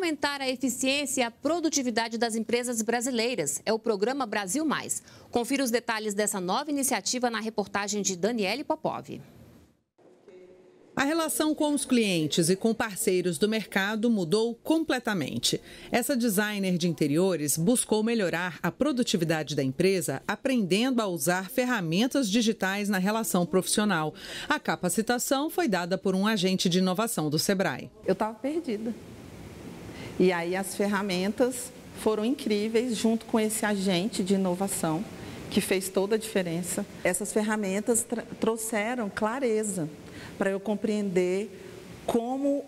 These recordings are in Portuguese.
aumentar a eficiência e a produtividade das empresas brasileiras. É o programa Brasil Mais. Confira os detalhes dessa nova iniciativa na reportagem de Daniele Popov. A relação com os clientes e com parceiros do mercado mudou completamente. Essa designer de interiores buscou melhorar a produtividade da empresa aprendendo a usar ferramentas digitais na relação profissional. A capacitação foi dada por um agente de inovação do Sebrae. Eu estava perdida. E aí as ferramentas foram incríveis junto com esse agente de inovação que fez toda a diferença. Essas ferramentas trouxeram clareza para eu compreender como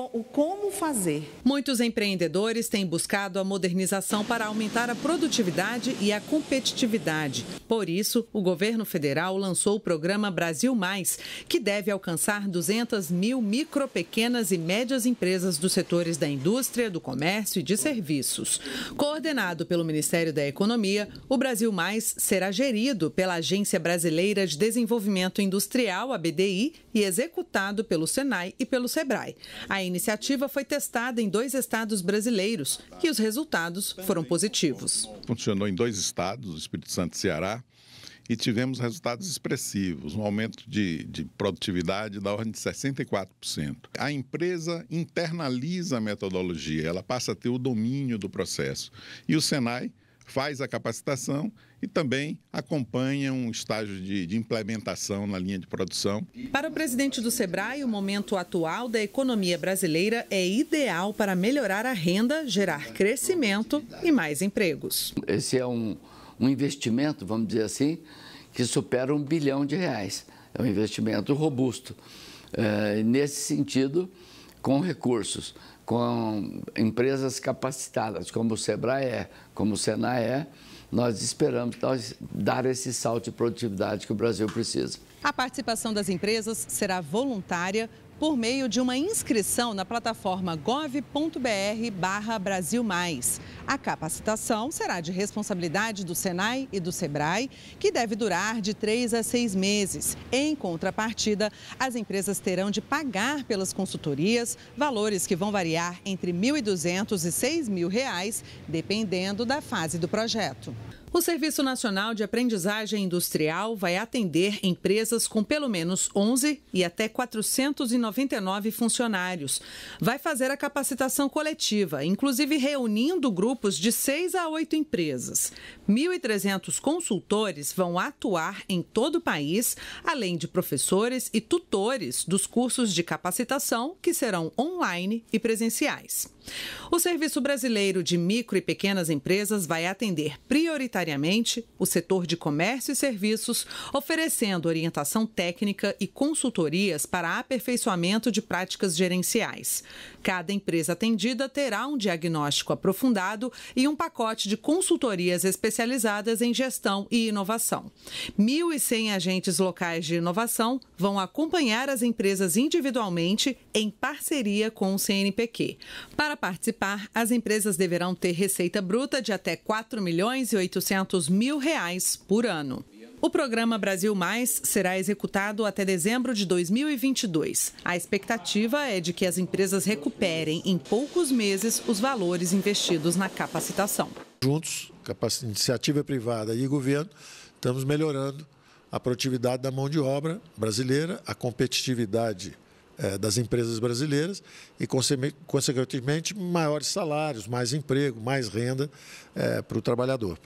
o como fazer. Muitos empreendedores têm buscado a modernização para aumentar a produtividade e a competitividade. Por isso, o governo federal lançou o programa Brasil Mais, que deve alcançar 200 mil micro, pequenas e médias empresas dos setores da indústria, do comércio e de serviços. Coordenado pelo Ministério da Economia, o Brasil Mais será gerido pela Agência Brasileira de Desenvolvimento Industrial, a BDI, e executado pelo Senai e pelo Sebrae. A a iniciativa foi testada em dois estados brasileiros e os resultados foram positivos. Funcionou em dois estados, Espírito Santo e Ceará, e tivemos resultados expressivos, um aumento de, de produtividade da ordem de 64%. A empresa internaliza a metodologia, ela passa a ter o domínio do processo. E o Senai faz a capacitação e também acompanha um estágio de, de, implementação na linha de produção. Para o presidente do Sebrae, o momento atual da economia brasileira é ideal para melhorar a renda, gerar crescimento e mais empregos. Esse é um, um investimento, vamos dizer assim, que supera um bilhão de reais. É um investimento robusto. É, nesse sentido, com recursos, com empresas capacitadas, como o Sebrae é, como o Senai é, nós esperamos nós dar esse salto de produtividade que o Brasil precisa. A participação das empresas será voluntária, por meio de uma inscrição na plataforma gov.br barra Brasil Mais. A capacitação será de responsabilidade do Senai e do Sebrae, que deve durar de três a seis meses. Em contrapartida, as empresas terão de pagar pelas consultorias, valores que vão variar entre R$ 1.200 e R$ 6.000, dependendo da fase do projeto. O Serviço Nacional de Aprendizagem Industrial vai atender empresas com pelo menos 11 e até 490 199 funcionários. Vai fazer a capacitação coletiva, inclusive reunindo grupos de 6 a 8 empresas. 1.300 consultores vão atuar em todo o país, além de professores e tutores dos cursos de capacitação que serão online e presenciais. O Serviço Brasileiro de Micro e Pequenas Empresas vai atender prioritariamente o setor de comércio e serviços, oferecendo orientação técnica e consultorias para aperfeiçoamento aperfeiçoamento de práticas gerenciais. Cada empresa atendida terá um diagnóstico aprofundado e um pacote de consultorias especializadas em gestão e inovação. 1.100 agentes locais de inovação vão acompanhar as empresas individualmente em parceria com o CNPq. Para participar, as empresas deverão ter receita bruta de até 4 milhões e mil reais por ano. O programa Brasil Mais será executado até dezembro de 2022. A expectativa é de que as empresas recuperem em poucos meses os valores investidos na capacitação. Juntos, iniciativa privada e governo, estamos melhorando a produtividade da mão de obra brasileira, a competitividade é, das empresas brasileiras e, consequentemente, maiores salários, mais emprego, mais renda é, para o trabalhador.